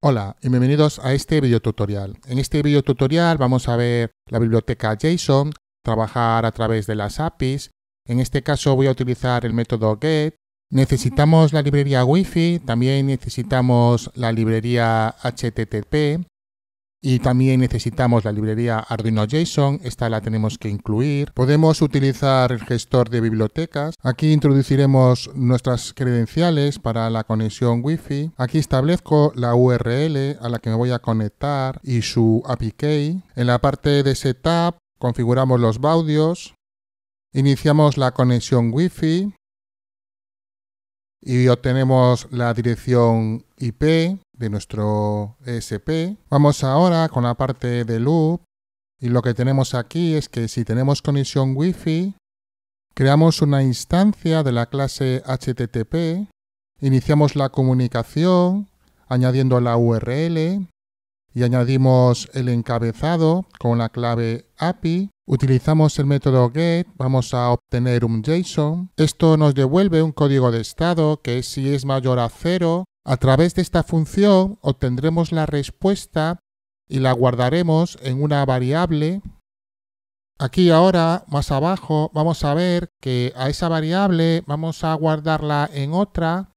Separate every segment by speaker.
Speaker 1: Hola y bienvenidos a este video tutorial. En este video tutorial vamos a ver la biblioteca JSON, trabajar a través de las APIs. En este caso voy a utilizar el método GET. Necesitamos la librería Wi-Fi, también necesitamos la librería HTTP, y también necesitamos la librería Arduino JSON, esta la tenemos que incluir. Podemos utilizar el gestor de bibliotecas. Aquí introduciremos nuestras credenciales para la conexión Wi-Fi. Aquí establezco la URL a la que me voy a conectar y su API key. En la parte de setup configuramos los baudios. Iniciamos la conexión Wi-Fi y obtenemos la dirección IP de nuestro e SP. Vamos ahora con la parte de loop y lo que tenemos aquí es que si tenemos conexión Wi-Fi, creamos una instancia de la clase HTTP, iniciamos la comunicación añadiendo la URL y añadimos el encabezado con la clave API. Utilizamos el método get, vamos a obtener un JSON. Esto nos devuelve un código de estado que si es mayor a cero, a través de esta función obtendremos la respuesta y la guardaremos en una variable. Aquí ahora, más abajo, vamos a ver que a esa variable vamos a guardarla en otra.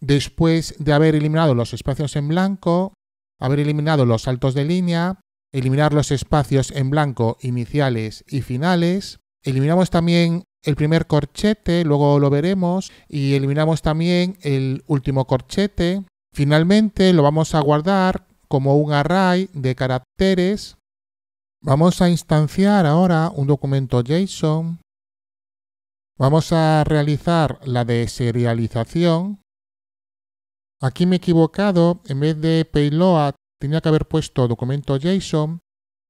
Speaker 1: Después de haber eliminado los espacios en blanco, haber eliminado los saltos de línea, eliminar los espacios en blanco iniciales y finales. Eliminamos también el primer corchete, luego lo veremos, y eliminamos también el último corchete. Finalmente lo vamos a guardar como un array de caracteres. Vamos a instanciar ahora un documento JSON. Vamos a realizar la deserialización Aquí me he equivocado, en vez de payload tenía que haber puesto documento JSON,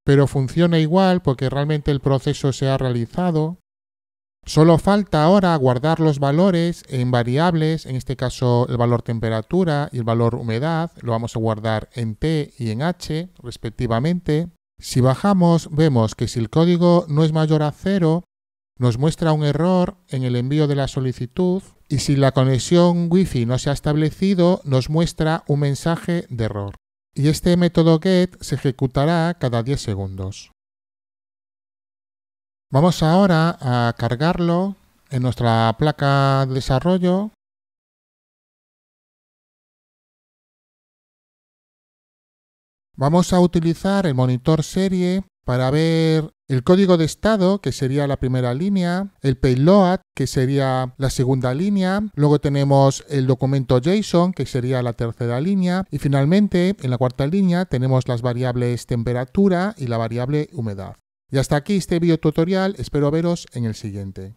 Speaker 1: pero funciona igual porque realmente el proceso se ha realizado. Solo falta ahora guardar los valores en variables, en este caso el valor temperatura y el valor humedad, lo vamos a guardar en T y en H respectivamente. Si bajamos vemos que si el código no es mayor a cero, nos muestra un error en el envío de la solicitud, y si la conexión Wi-Fi no se ha establecido, nos muestra un mensaje de error. Y este método get se ejecutará cada 10 segundos. Vamos ahora a cargarlo en nuestra placa de desarrollo. Vamos a utilizar el monitor serie para ver el código de estado, que sería la primera línea, el payload, que sería la segunda línea, luego tenemos el documento JSON, que sería la tercera línea, y finalmente, en la cuarta línea, tenemos las variables temperatura y la variable humedad. Y hasta aquí este video tutorial, espero veros en el siguiente.